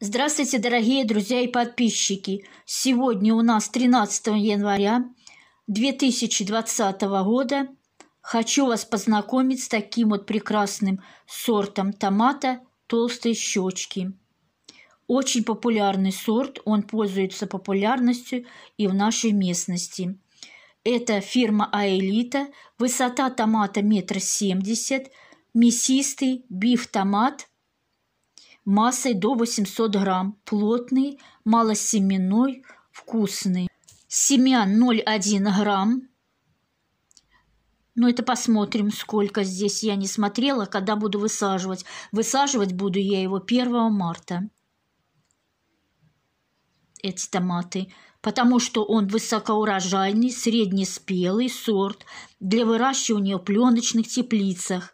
Здравствуйте, дорогие друзья и подписчики! Сегодня у нас 13 января 2020 года. Хочу вас познакомить с таким вот прекрасным сортом томата «Толстые щечки». Очень популярный сорт, он пользуется популярностью и в нашей местности. Это фирма «Аэлита», высота томата метр семьдесят, мясистый биф-томат – массой до 800 грамм, плотный, малосеменной, вкусный. Семян 0,1 грамм. Но ну, это посмотрим, сколько здесь я не смотрела, когда буду высаживать. Высаживать буду я его 1 марта. Эти томаты потому что он высокоурожайный, среднеспелый сорт для выращивания в пленочных теплицах.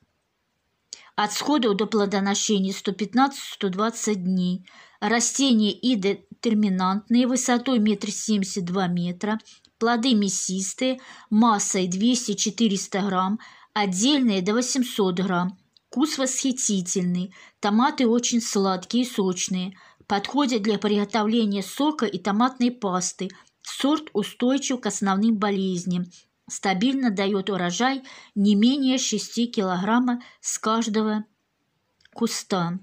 От сходов до плодоношения 115-120 дней. Растения и детерминантные высотой 1,72 метра, плоды мясистые, массой 200-400 грамм, отдельные до 800 грамм. Вкус восхитительный, томаты очень сладкие и сочные. Подходят для приготовления сока и томатной пасты. Сорт устойчив к основным болезням, стабильно дает урожай не менее 6 килограмма с каждого куста.